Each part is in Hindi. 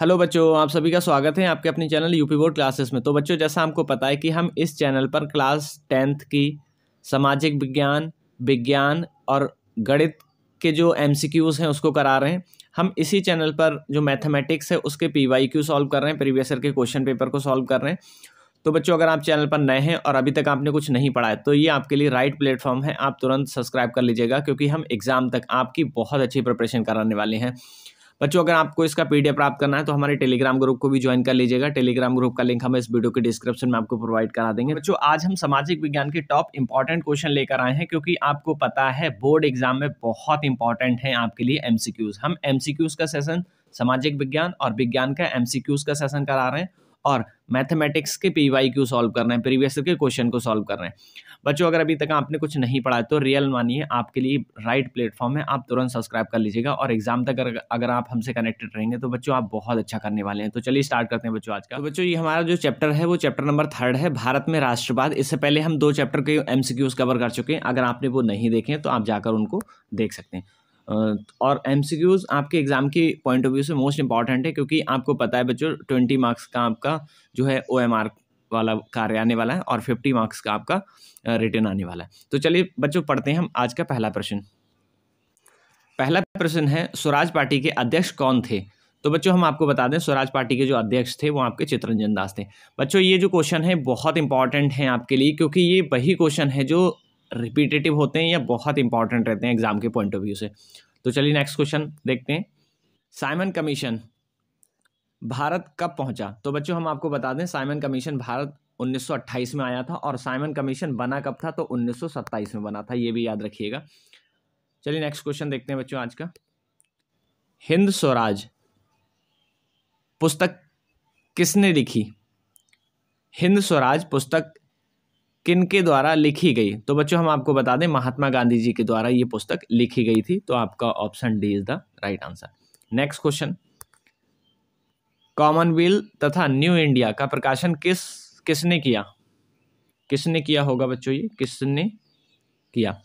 हेलो बच्चों आप सभी का स्वागत है आपके अपने चैनल यूपी बोर्ड क्लासेस में तो बच्चों जैसा हमको पता है कि हम इस चैनल पर क्लास टेंथ की सामाजिक विज्ञान विज्ञान और गणित के जो एमसीक्यूज़ हैं उसको करा रहे हैं हम इसी चैनल पर जो मैथमेटिक्स है उसके पीवाईक्यू सॉल्व कर रहे हैं प्रीवियस ईयर के क्वेश्चन पेपर को सॉल्व कर रहे हैं तो बच्चों अगर आप चैनल पर नए हैं और अभी तक आपने कुछ नहीं पढ़ा है तो ये आपके लिए राइट प्लेटफॉर्म है आप तुरंत सब्सक्राइब कर लीजिएगा क्योंकि हम एग्ज़ाम तक आपकी बहुत अच्छी प्रिपरेशन कराने वाले हैं बच्चों अगर आपको इसका पीडीएफ प्राप्त करना है तो हमारे टेलीग्राम ग्रुप को भी ज्वाइन कर लीजिएगा टेलीग्राम ग्रुप का लिंक हम इस वीडियो के डिस्क्रिप्शन में आपको प्रोवाइड करा देंगे बच्चों आज हम सामाजिक विज्ञान के टॉप इंपॉर्टेंट क्वेश्चन लेकर आए हैं क्योंकि आपको पता है बोर्ड एग्जाम में बहुत इंपॉर्टेंट है आपके लिए एमसीक्यूज हम एमसीक्यूज का सेशन सामाजिक विज्ञान और विज्ञान का एमसीक्यूज का सेशन करा रहे हैं और मैथमेटिक्स के पी वाई क्यू सॉल्व कर रहे हैं प्रीवियस के क्वेश्चन को सॉल्व कर रहे हैं बच्चों अगर अभी तक आपने कुछ नहीं पढ़ा तो रियल मानिए आपके लिए राइट प्लेटफॉर्म है आप तुरंत सब्सक्राइब कर लीजिएगा और एग्जाम तक अगर, अगर आप हमसे कनेक्टेड रहेंगे तो बच्चों आप बहुत अच्छा करने वाले हैं तो चलिए स्टार्ट करते हैं बच्चों आज का तो बच्चों ये हमारा जो चैप्टर है वो चैप्टर नंबर थर्ड है भारत में राष्ट्रवाद इससे पहले हम दो चैप्टर के एम कवर कर चुके हैं अगर आपने वो नहीं देखे तो आप जाकर उनको देख सकते हैं और एम आपके एग्ज़ाम की पॉइंट ऑफ व्यू से मोस्ट इंपॉर्टेंट है क्योंकि आपको पता है बच्चों ट्वेंटी मार्क्स का आपका जो है ओ वाला कार्य आने वाला है और फिफ्टी मार्क्स का आपका रिटर्न आने वाला है तो चलिए बच्चों पढ़ते हैं हम आज का पहला प्रश्न पहला प्रश्न है स्वराज पार्टी के अध्यक्ष कौन थे तो बच्चों हम आपको बता दें स्वराज पार्टी के जो अध्यक्ष थे वो आपके चित्रंजन दास थे बच्चों ये जो क्वेश्चन है बहुत इंपॉर्टेंट है आपके लिए क्योंकि ये वही क्वेश्चन है जो रिपीटेटिव होते हैं या बहुत इंपॉर्टेंट रहते हैं एग्जाम के पॉइंट ऑफ व्यू से तो चलिए नेक्स्ट क्वेश्चन देखते हैं साइमन कमीशन भारत कब पहुंचा तो बच्चों हम आपको बता दें साइमन कमीशन भारत 1928 में आया था और साइमन कमीशन बना कब था तो 1927 में बना था ये भी याद रखिएगा चलिए नेक्स्ट क्वेश्चन देखते हैं बच्चों आज का हिंद स्वराज पुस्तक किसने लिखी हिंद स्वराज पुस्तक किन के द्वारा लिखी गई तो बच्चों हम आपको बता दें महात्मा गांधी जी के द्वारा ये पुस्तक लिखी गई थी तो आपका option D is the right answer next question Commonwealth तथा न्यू इंडिया का प्रकाशन किस किसने किया किसने किया होगा बच्चों ये किसने किया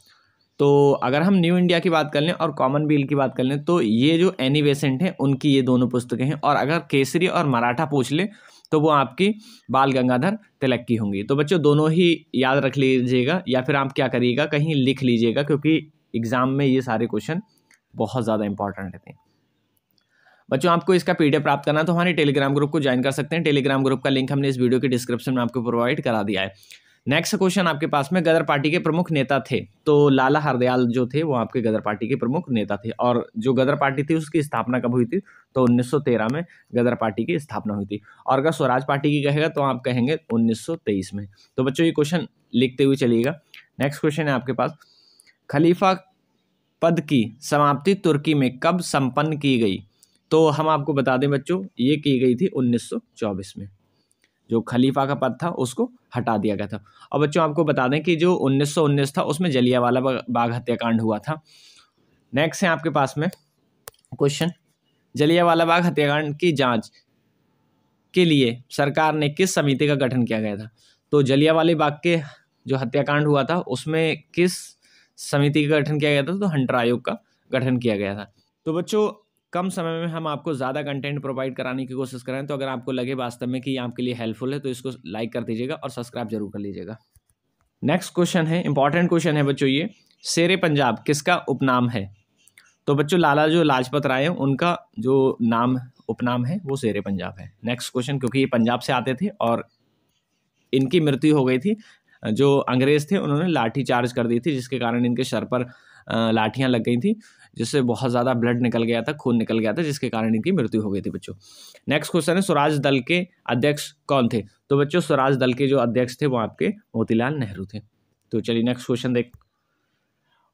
तो अगर हम न्यू इंडिया की बात कर लें और कॉमन बिल की बात कर लें तो ये जो एनी बेसेंट हैं उनकी ये दोनों पुस्तकें हैं और अगर केसरी और मराठा पूछ लें तो वो आपकी बाल गंगाधर तिलक की होंगी तो बच्चों दोनों ही याद रख लीजिएगा या फिर आप क्या करिएगा कहीं लिख लीजिएगा क्योंकि एग्ज़ाम में ये सारे क्वेश्चन बहुत ज़्यादा इंपॉर्टेंट रहते हैं बच्चों आपको इसका पी प्राप्त करना तो हमारे टेलीग्राम ग्रुप को ज्वाइन कर सकते हैं टेलीग्राम ग्रुप का लिंक हमने इस वीडियो के डिस्क्रिप्शन में आपको प्रोवाइड करा दिया है नेक्स्ट क्वेश्चन आपके पास में गदर पार्टी के प्रमुख नेता थे तो लाला हरदयाल जो थे वो आपके गदर पार्टी के प्रमुख नेता थे और जो गदर पार्टी थी उसकी स्थापना कब हुई थी तो 1913 में गदर पार्टी की स्थापना हुई थी और अगर स्वराज पार्टी की कहेगा तो आप कहेंगे 1923 में तो बच्चों ये क्वेश्चन लिखते हुए चलिएगा नेक्स्ट क्वेश्चन है आपके पास खलीफा पद की समाप्ति तुर्की में कब संपन्न की गई तो हम आपको बता दें बच्चों ये की गई थी 1924 में जो खलीफा का पद था उसको हटा दिया गया था और बच्चों आपको बता दें कि जो उन्नीस था उसमें जलियावाला बाग हत्याकांड हुआ था नेक्स्ट है आपके पास में क्वेश्चन जलियावाला बाग हत्याकांड की जांच के लिए सरकार ने किस समिति का गठन किया गया था तो जलियावाले बाग के जो हत्याकांड हुआ था उसमें किस समिति का गठन किया गया था तो हंटर आयोग का गठन किया गया था तो बच्चों कम समय में हम आपको ज़्यादा कंटेंट प्रोवाइड कराने की कोशिश करें तो अगर आपको लगे वास्तव में कि ये आपके लिए हेल्पफुल है तो इसको लाइक कर दीजिएगा और सब्सक्राइब जरूर कर लीजिएगा नेक्स्ट क्वेश्चन है इंपॉर्टेंट क्वेश्चन है बच्चों ये शेर पंजाब किसका उपनाम है तो बच्चों लाला जो लाजपत राय हैं उनका जो नाम उपनाम है वो शेर पंजाब है नेक्स्ट क्वेश्चन क्योंकि ये पंजाब से आते थे और इनकी मृत्यु हो गई थी जो अंग्रेज़ थे उन्होंने लाठी चार्ज कर दी थी जिसके कारण इनके सर पर लाठियाँ लग गई थी जिससे बहुत ज़्यादा ब्लड निकल गया था खून निकल गया था जिसके कारण इनकी मृत्यु हो गई थी बच्चों नेक्स्ट क्वेश्चन है स्वराज दल के अध्यक्ष कौन थे तो बच्चों स्वराज दल के जो अध्यक्ष थे वो आपके मोतीलाल नेहरू थे तो चलिए नेक्स्ट क्वेश्चन देख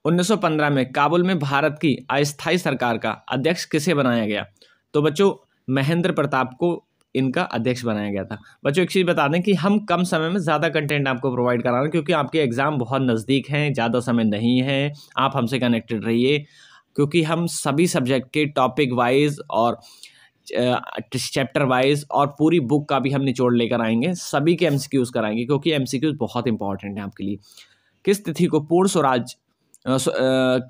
1915 में काबुल में भारत की अस्थायी सरकार का अध्यक्ष किसे बनाया गया तो बच्चों महेंद्र प्रताप को इनका अध्यक्ष बनाया गया था बच्चों एक चीज़ बता दें कि हम कम समय में ज़्यादा कंटेंट आपको प्रोवाइड करा रहे हैं क्योंकि आपके एग्ज़ाम बहुत नज़दीक हैं ज़्यादा समय नहीं है आप हमसे कनेक्टेड रहिए क्योंकि हम सभी सब्जेक्ट के टॉपिक वाइज और चैप्टर वाइज और पूरी बुक का भी हम निचोड़ लेकर आएंगे सभी के क्यूज़ कराएंगे क्योंकि क्यूज बहुत इंपॉर्टेंट है आपके लिए किस तिथि को पूर्ण स्वराज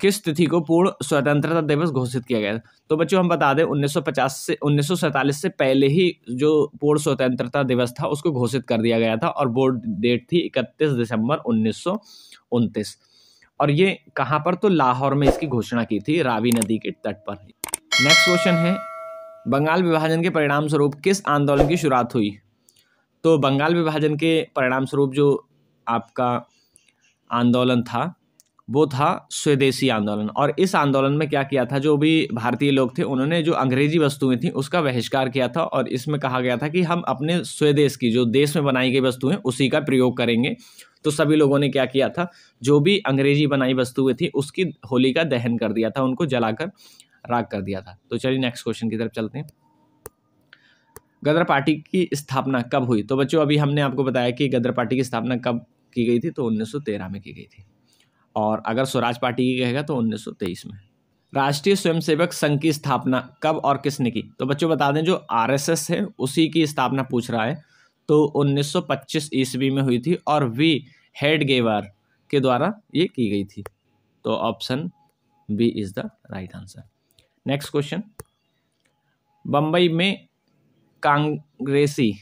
किस तिथि को पूर्ण स्वतंत्रता दिवस घोषित किया गया तो बच्चों हम बता दें 1950 से उन्नीस से पहले ही जो पूर्ण स्वतंत्रता दिवस था उसको घोषित कर दिया गया था और बोर्ड डेट थी इकतीस दिसंबर उन्नीस और ये कहाँ पर तो लाहौर में इसकी घोषणा की थी रावी नदी के तट पर नेक्स्ट क्वेश्चन है बंगाल विभाजन के परिणाम स्वरूप किस आंदोलन की शुरुआत हुई तो बंगाल विभाजन के परिणाम स्वरूप जो आपका आंदोलन था वो था स्वदेशी आंदोलन और इस आंदोलन में क्या किया था जो भी भारतीय लोग थे उन्होंने जो अंग्रेजी वस्तुएं थी उसका बहिष्कार किया था और इसमें कहा गया था कि हम अपने स्वदेश की जो देश में बनाई गई वस्तुएं उसी का प्रयोग करेंगे तो सभी लोगों ने क्या किया था जो भी अंग्रेजी बनाई वस्तुएं थी उसकी होली का दहन कर दिया था उनको जलाकर राग कर दिया था तो चलिए नेक्स्ट क्वेश्चन की तरफ चलते हैं गदर पार्टी की स्थापना कब हुई तो बच्चों अभी हमने आपको बताया कि गदर पार्टी की स्थापना कब की गई थी तो 1913 में की गई थी और अगर स्वराज पार्टी की कहेगा तो तेईस में राष्ट्रीय स्वयंसेवक संघ की स्थापना कब और किसने की तो बच्चों बता दें जो आरएसएस है उसी की स्थापना पूछ रहा है तो 1925 ईस्वी में हुई थी और वी हेड के द्वारा ये की गई थी तो option B is the right answer next question Bombay में कांग्रेसी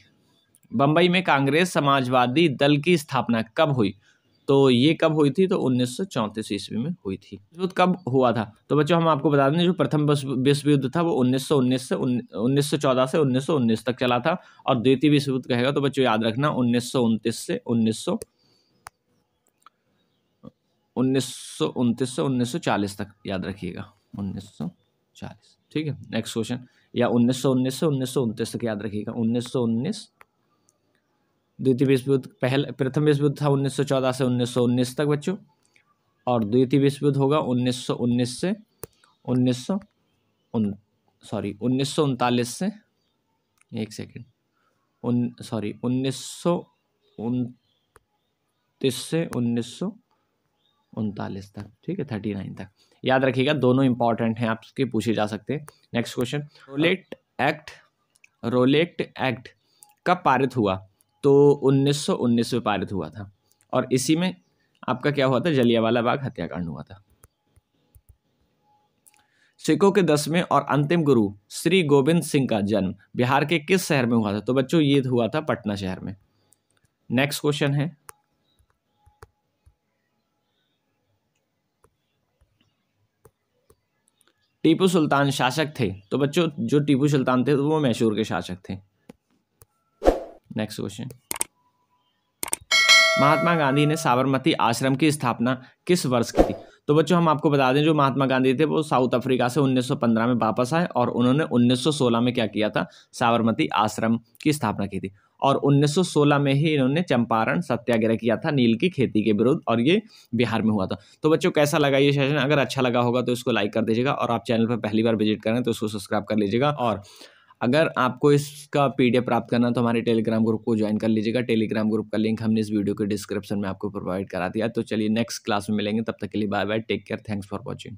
बम्बई में कांग्रेस समाजवादी दल की स्थापना कब हुई तो ये कब हुई थी तो उन्नीस ईस्वी में हुई थी युद्ध कब हुआ था तो बच्चों हम आपको बता दें जो प्रथम विश्व युद्ध था वो 1919 से उन्नीस से 1919 तक चला था और द्वितीय विश्व युद्ध कहेगा तो बच्चों याद रखना उन्नीस से उन्नीस उन्नीस से उन्नीस तक याद रखिएगा उन्नीस ठीक है नेक्स्ट क्वेश्चन या उन्नीस से उन्नीस तक याद रखिएगा उन्नीस द्वितीय विश्व युद्ध पहल प्रथम विश्व युद्ध था 1914 से 1919 तक बच्चों और द्वितीय विश्व युद्ध होगा 1919 से उन्नीस सॉरी उन्नीस से एक सेकेंड उन सॉरी उन्नीस से उन्नीस उनतालीस तक ठीक है थर्टी नाइन तक याद रखिएगा दोनों इंपॉर्टेंट हैं आपके पूछे जा सकते हैं next question Rowlatt act Rowlatt act कब पारित हुआ तो 1919 में पारित हुआ था और इसी में आपका क्या हुआ था जलियावाला बाग हत्याकांड हुआ था सिखों के दसवें और अंतिम गुरु श्री गोविंद सिंह का जन्म बिहार के किस शहर में हुआ था तो बच्चों ये हुआ था पटना शहर में नेक्स्ट क्वेश्चन है टीपू सुल्तान शासक थे तो बच्चों जो टीपू सुल्तान थे तो वो मैशूर के शासक थे नेक्स्ट क्वेश्चन महात्मा गांधी ने साबरमती आश्रम की स्थापना किस वर्ष की थी तो बच्चों हम आपको बता दें जो महात्मा गांधी थे वो साउथ अफ्रीका से 1915 में वापस आए और उन्होंने 1916 में क्या किया था साबरमती आश्रम की स्थापना की थी और 1916 में ही इन्होंने चंपारण सत्याग्रह किया था नील की खेती के विरुद्ध और ये बिहार में हुआ था तो बच्चों कैसा लगा ये सेशन अगर अच्छा लगा होगा तो इसको लाइक कर दीजिएगा और आप चैनल पर पहली बार विजिट करें तो उसको सब्सक्राइब कर लीजिएगा और अगर आपको इसका पी प्राप्त करना तो हमारे टेलीग्राम ग्रुप को ज्वाइन कर लीजिएगा टेलीग्राम ग्रुप का लिंक हमने इस वीडियो के डिस्क्रिप्शन में आपको प्रोवाइड करा दिया तो चलिए नेक्स्ट क्लास में मिलेंगे तब तक के लिए bye bye take care thanks for watching